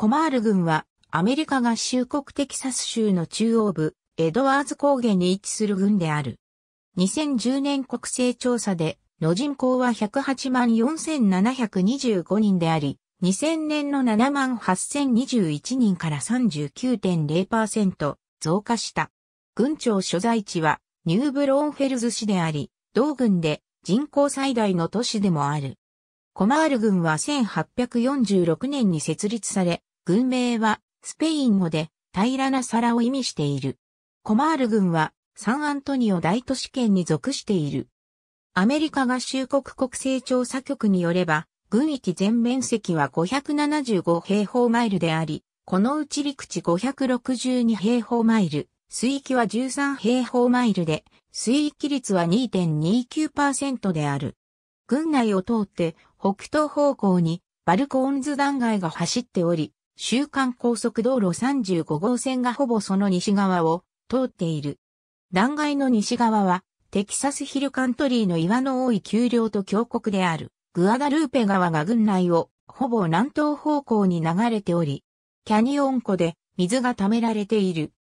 コマール郡は、アメリカ合衆国テキサス州の中央部、エドワーズ高原に位置する郡である。2010年国勢調査で、の人口は108万4725人であり、2000年の7万8021人から39.0%増加した。郡庁所在地はニューブローンフェルズ市であり、同郡で人口最大の都市でもある。コマール郡は1846年に設立され、軍名は、スペイン語で、平らな皿を意味している。コマール軍は、サンアントニオ大都市圏に属している。アメリカ合衆国国勢調査局によれば、軍域全面積は575平方マイルであり、このうち陸地562平方マイル、水域は13平方マイルで、水域率は2.29%である。軍内を通って北東方向にバルコーンズ断崖が走っており、週間高速道路35号線がほぼその西側を通っている。断崖の西側は、テキサスヒルカントリーの岩の多い丘陵と峡谷である、グアダルーペ川が郡内を、ほぼ南東方向に流れており、キャニオン湖で水が溜められている。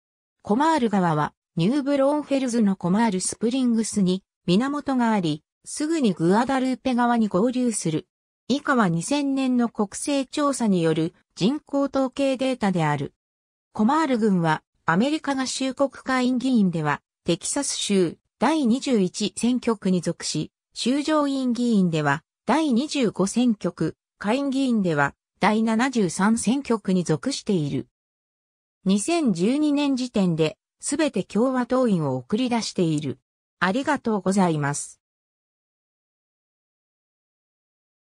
コマール川は、ニューブローンフェルズのコマールスプリングスに源があり、すぐにグアダルーペ川に合流する。以下は2000年の国勢調査による人口統計データである。コマール軍はアメリカ合衆国会員議員ではテキサス州第21選挙区に属し、州上院議員では第25選挙区、下院議員では第73選挙区に属している。2012年時点で、すべて共和党員を送り出している。ありがとうございます。